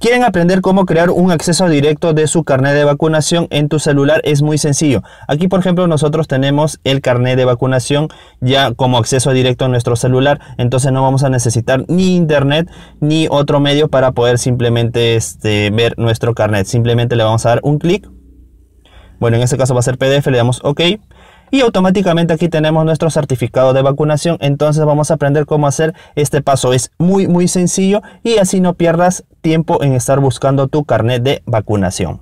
¿Quieren aprender cómo crear un acceso directo de su carnet de vacunación en tu celular? Es muy sencillo. Aquí, por ejemplo, nosotros tenemos el carnet de vacunación ya como acceso directo en nuestro celular. Entonces no vamos a necesitar ni internet ni otro medio para poder simplemente este, ver nuestro carnet. Simplemente le vamos a dar un clic. Bueno, en este caso va a ser PDF, le damos OK y automáticamente aquí tenemos nuestro certificado de vacunación entonces vamos a aprender cómo hacer este paso es muy muy sencillo y así no pierdas tiempo en estar buscando tu carnet de vacunación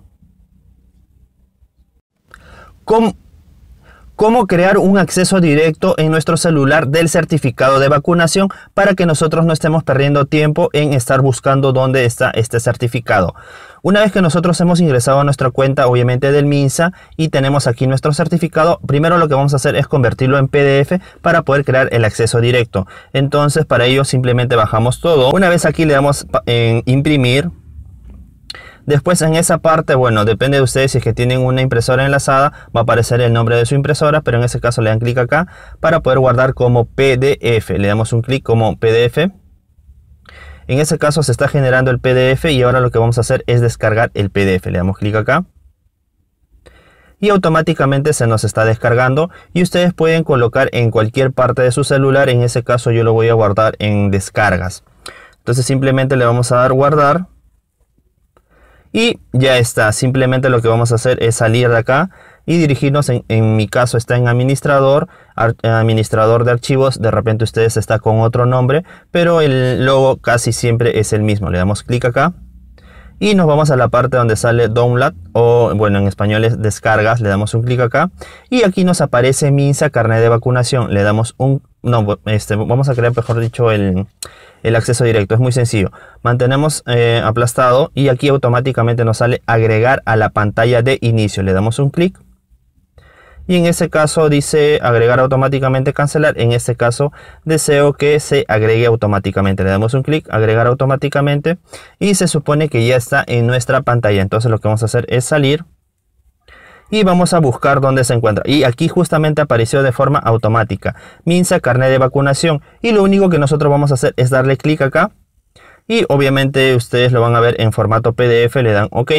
cómo crear un acceso directo en nuestro celular del certificado de vacunación para que nosotros no estemos perdiendo tiempo en estar buscando dónde está este certificado. Una vez que nosotros hemos ingresado a nuestra cuenta, obviamente del MINSA, y tenemos aquí nuestro certificado, primero lo que vamos a hacer es convertirlo en PDF para poder crear el acceso directo. Entonces, para ello simplemente bajamos todo. Una vez aquí le damos en imprimir, Después en esa parte, bueno, depende de ustedes si es que tienen una impresora enlazada, va a aparecer el nombre de su impresora, pero en ese caso le dan clic acá para poder guardar como PDF. Le damos un clic como PDF. En ese caso se está generando el PDF y ahora lo que vamos a hacer es descargar el PDF. Le damos clic acá y automáticamente se nos está descargando y ustedes pueden colocar en cualquier parte de su celular en ese caso yo lo voy a guardar en descargas entonces simplemente le vamos a dar guardar y ya está, simplemente lo que vamos a hacer es salir de acá y dirigirnos, en, mi caso está en administrador, administrador de archivos, de repente ustedes está con otro nombre, pero el logo casi siempre es el mismo. Le damos clic acá y nos vamos a la parte donde sale download o bueno en español es descargas le damos un clic acá y aquí nos aparece minsa carnet de vacunación le damos un no este vamos a crear mejor dicho el el acceso directo. Es muy sencillo. Mantenemos eh, aplastado y aquí automáticamente nos sale agregar a la pantalla de inicio. Le damos un clic. Y en este caso dice agregar automáticamente, cancelar. En este caso deseo que se agregue automáticamente. Le damos un clic, agregar automáticamente. Y se supone que ya está en nuestra pantalla. Entonces lo que vamos a hacer es salir y vamos a buscar dónde se encuentra. Y aquí justamente apareció de forma automática. Minsa, carnet de vacunación. Y lo único que nosotros vamos a hacer es darle clic acá. Y obviamente ustedes lo van a ver en formato PDF, le dan OK.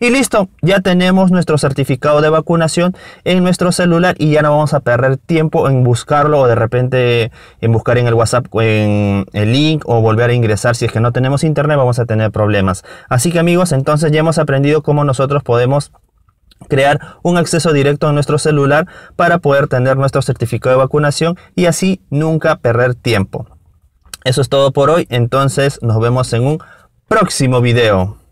Y listo, ya tenemos nuestro certificado de vacunación en nuestro celular y ya no vamos a perder tiempo en buscarlo o de repente en buscar en el WhatsApp en el link o volver a ingresar. Si es que no tenemos internet vamos a tener problemas. Así que amigos, entonces ya hemos aprendido cómo nosotros podemos crear un acceso directo a nuestro celular para poder tener nuestro certificado de vacunación y así nunca perder tiempo. Eso es todo por hoy, entonces nos vemos en un próximo video.